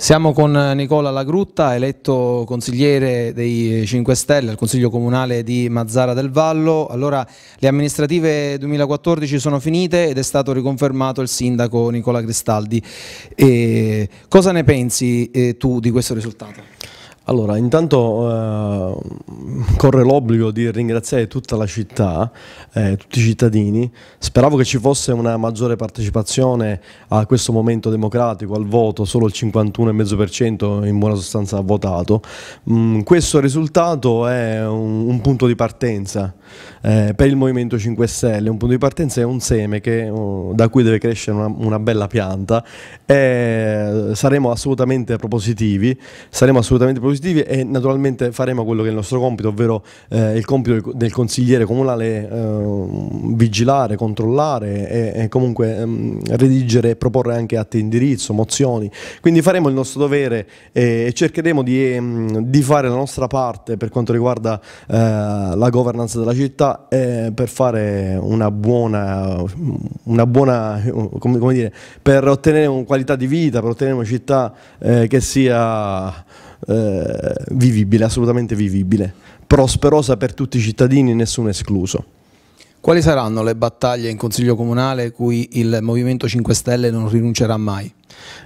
Siamo con Nicola Lagrutta, eletto consigliere dei 5 Stelle al Consiglio Comunale di Mazzara del Vallo. Allora, le amministrative 2014 sono finite ed è stato riconfermato il sindaco Nicola Cristaldi. E cosa ne pensi eh, tu di questo risultato? Allora, intanto eh, corre l'obbligo di ringraziare tutta la città, eh, tutti i cittadini. Speravo che ci fosse una maggiore partecipazione a questo momento democratico, al voto, solo il 51,5% in buona sostanza ha votato. Mm, questo risultato è un, un punto di partenza eh, per il Movimento 5 Stelle, un punto di partenza è un seme che, oh, da cui deve crescere una, una bella pianta e eh, saremo assolutamente propositivi, saremo assolutamente propositivi positivi e naturalmente faremo quello che è il nostro compito, ovvero eh, il compito del consigliere comunale eh, vigilare, controllare e, e comunque ehm, redigere e proporre anche atti di indirizzo, mozioni. Quindi faremo il nostro dovere e, cercheremo di, ehm, di, fare la nostra parte per quanto riguarda eh, la governance della città per fare una buona, una buona come, come dire, per ottenere una qualità di vita, per ottenere una città eh, che sia eh, vivibile, assolutamente vivibile, prosperosa per tutti i cittadini, nessuno escluso. Quali saranno le battaglie in Consiglio Comunale cui il Movimento 5 Stelle non rinuncerà mai?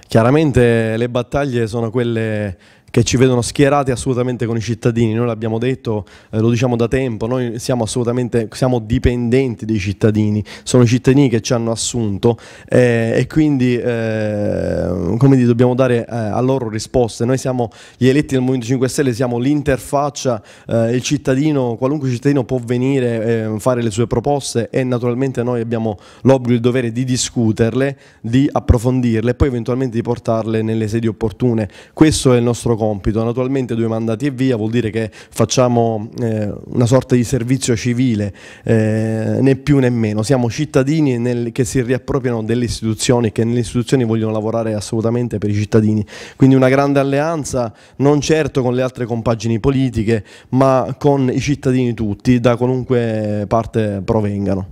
Chiaramente le battaglie sono quelle che ci vedono schierati assolutamente con i cittadini. Noi l'abbiamo detto, eh, lo diciamo da tempo, noi siamo assolutamente siamo dipendenti dei cittadini, sono i cittadini che ci hanno assunto eh, e quindi eh, come dire, dobbiamo dare eh, a loro risposte. Noi siamo gli eletti del Movimento 5 Stelle, siamo l'interfaccia, eh, il cittadino, qualunque cittadino può venire, eh, fare le sue proposte e naturalmente noi abbiamo l'obbligo e il dovere di discuterle, di approfondirle e poi eventualmente di portarle nelle sedi opportune. Questo è il nostro compito compito, naturalmente due mandati e via vuol dire che facciamo eh, una sorta di servizio civile, eh, né più né meno, siamo cittadini nel, che si riappropriano delle istituzioni, che nelle istituzioni vogliono lavorare assolutamente per i cittadini, quindi una grande alleanza non certo con le altre compagini politiche, ma con i cittadini tutti, da qualunque parte provengano.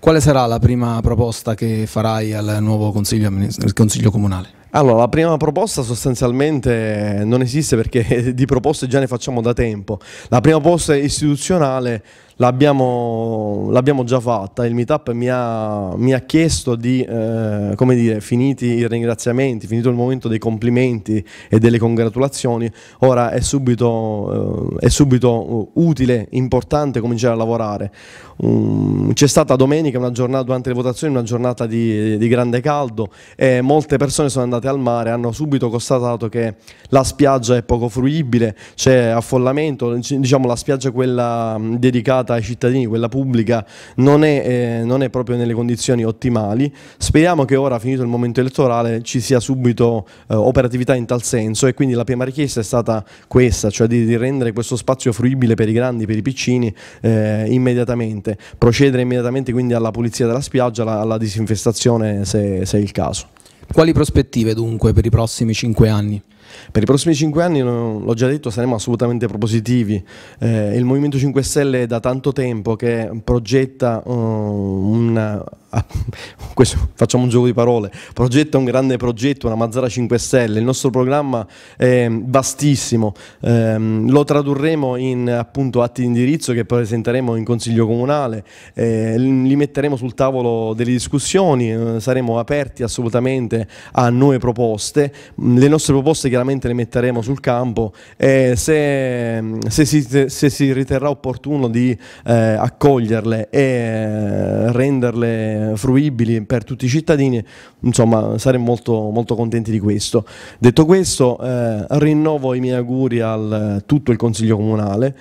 Quale sarà la prima proposta che farai al nuovo Consiglio, consiglio Comunale? Allora, la prima proposta sostanzialmente non esiste perché di proposte già ne facciamo da tempo. La prima proposta istituzionale l'abbiamo, l'abbiamo già fatta, il meetup mi ha, mi ha chiesto di, eh, come dire, finiti i ringraziamenti, finito il momento dei complimenti e delle congratulazioni, ora è subito, eh, è subito utile, importante cominciare a lavorare. Um, c'è stata domenica, una giornata, durante le votazioni, una giornata di, di grande caldo e molte persone sono andate al mare, hanno subito constatato che la spiaggia è poco fruibile, c'è affollamento, diciamo la spiaggia è quella mm, dedicata data ai cittadini, quella pubblica, non è, eh, non è proprio nelle condizioni ottimali. Speriamo che ora, finito il momento elettorale, ci sia subito eh, operatività in tal senso e quindi la prima richiesta è stata questa, cioè di, di rendere questo spazio fruibile per i grandi, per i piccini, eh, immediatamente, procedere immediatamente quindi alla pulizia della spiaggia, alla, alla disinfestazione se, se è il caso. Quali prospettive dunque per i prossimi cinque anni? Per i prossimi cinque anni, l'ho già detto, saremo assolutamente propositivi. Eh, il Movimento 5 Stelle è da tanto tempo che progetta uh, una, ah, questo, facciamo un gioco di parole, progetta un grande progetto, una Mazzara 5 Stelle, il nostro programma è vastissimo, eh, lo tradurremo in appunto, atti di indirizzo che presenteremo in Consiglio Comunale, eh, li metteremo sul tavolo delle discussioni, eh, saremo aperti assolutamente a nuove proposte, mm, le nostre proposte che chiaramente le metteremo sul campo e se, se, si, se si, riterrà opportuno di eh, accoglierle e eh, renderle fruibili per tutti i cittadini, insomma saremo molto, molto contenti di questo. Detto questo, eh, rinnovo i miei auguri a eh, tutto il Consiglio Comunale,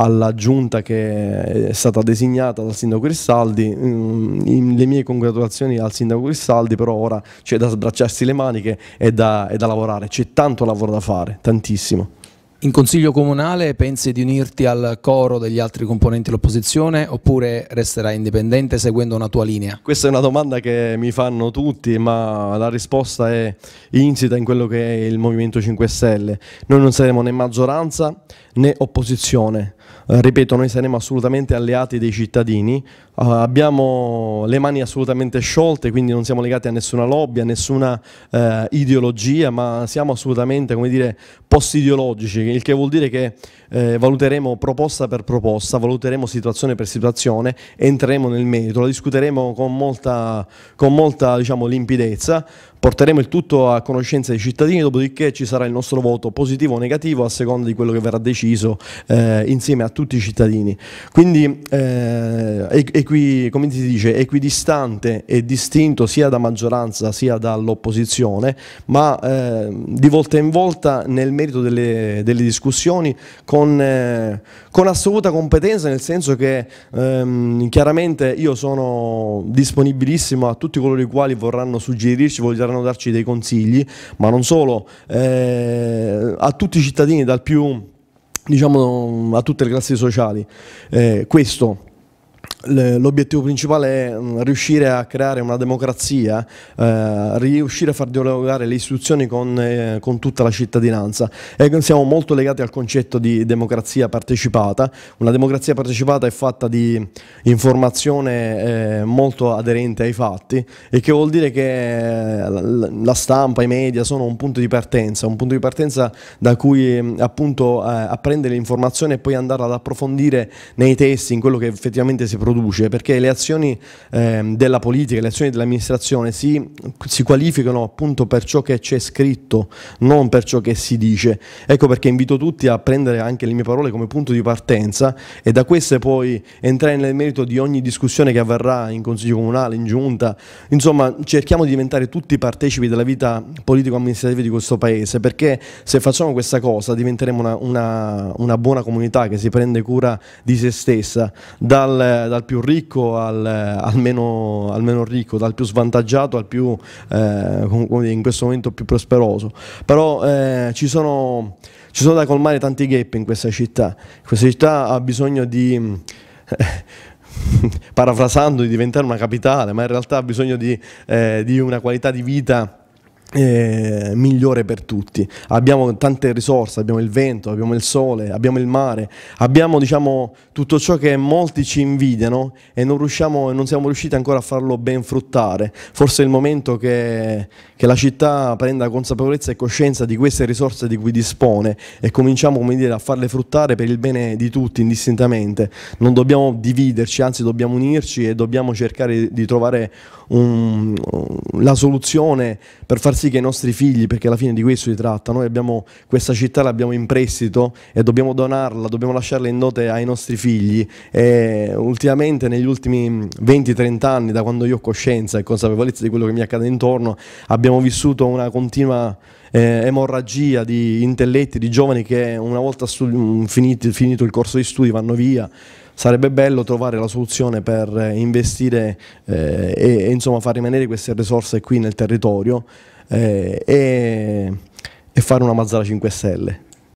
alla giunta che è stata designata dal sindaco Cristaldi. Mm, le mie congratulazioni al sindaco Cristaldi, però ora c'è da sbracciarsi le maniche e da, e da lavorare, c'è tanto lavoro da fare, tantissimo. In consiglio comunale pensi di unirti al coro degli altri componenti dell'opposizione oppure resterai indipendente seguendo una tua linea? Questa è una domanda che mi fanno tutti, ma la risposta è insita in quello che è il Movimento 5 Stelle. Noi non saremo né maggioranza né opposizione eh, ripeto, noi saremo assolutamente alleati dei cittadini, uh, abbiamo le mani assolutamente sciolte, quindi non siamo legati a nessuna lobby, a nessuna uh, ideologia, ma siamo assolutamente, come dire, post-ideologici, il che vuol dire che eh, valuteremo proposta per proposta, valuteremo situazione per situazione, entreremo nel merito, la discuteremo con molta, con molta diciamo, limpidezza, Porteremo il tutto a conoscenza dei cittadini, dopodiché ci sarà il nostro voto positivo o negativo a seconda di quello che verrà deciso eh, insieme a tutti i cittadini. Quindi eh, equi, come si dice, equidistante e distinto sia da maggioranza sia dall'opposizione, ma eh, di volta in volta nel merito delle, delle discussioni con, eh, con, assoluta competenza, nel senso che ehm, chiaramente io sono disponibilissimo a tutti coloro i quali vorranno suggerirci, vogliono potranno darci dei consigli, ma non solo, eh, a tutti i cittadini, dal più diciamo a tutte le classi sociali. Eh, questo L'obiettivo principale è mm, riuscire a creare una democrazia, eh, riuscire a far dialogare le istituzioni con, eh, con, tutta la cittadinanza e siamo molto legati al concetto di democrazia partecipata. Una democrazia partecipata è fatta di informazione eh, molto aderente ai fatti e che vuol dire che eh, la stampa, i media sono un punto di partenza, un punto di partenza da cui mm, appunto eh, apprendere l'informazione e poi andarla ad approfondire nei testi, in quello che effettivamente si produce, perché le azioni eh, della politica, le azioni dell'amministrazione si, si, qualificano appunto per ciò che c'è scritto, non per ciò che si dice. Ecco perché invito tutti a prendere anche le mie parole come punto di partenza e da queste poi entrare nel merito di ogni discussione che avverrà in Consiglio Comunale, in Giunta. Insomma, cerchiamo di diventare tutti partecipi della vita politico-amministrativa di questo Paese, perché se facciamo questa cosa diventeremo una, una, una buona comunità che si prende cura di se stessa, dal, dal più ricco al, eh, al, meno, al, meno, ricco, dal più svantaggiato al più, eh, in questo momento, più prosperoso. Però eh, ci, sono, ci, sono, da colmare tanti gap in questa città. Questa città ha bisogno di... parafrasando di diventare una capitale, ma in realtà ha bisogno di, eh, di una qualità di vita eh, migliore per tutti. Abbiamo tante risorse, abbiamo il vento, abbiamo il sole, abbiamo il mare, abbiamo diciamo, tutto ciò che molti ci invidiano e non, riusciamo, non siamo riusciti ancora a farlo ben fruttare. Forse è il momento che, che la città prenda consapevolezza e coscienza di queste risorse di cui dispone e cominciamo come dire, a farle fruttare per il bene di tutti indistintamente. Non dobbiamo dividerci, anzi dobbiamo unirci e dobbiamo cercare di trovare un, la soluzione per far sì che i nostri figli, perché alla fine di questo si tratta, noi abbiamo questa città l'abbiamo in prestito e dobbiamo donarla, dobbiamo lasciarla in dote ai nostri figli e ultimamente negli ultimi 20-30 anni, da quando io ho coscienza e consapevolezza di quello che mi accade intorno, abbiamo vissuto una continua eh, emorragia di intelletti, di giovani che una volta mm, finito, finito il corso di studi vanno via, sarebbe bello trovare la soluzione per eh, investire eh, e, e insomma, far rimanere queste risorse qui nel territorio eh, e, e, fare una Mazzara 5 Stelle.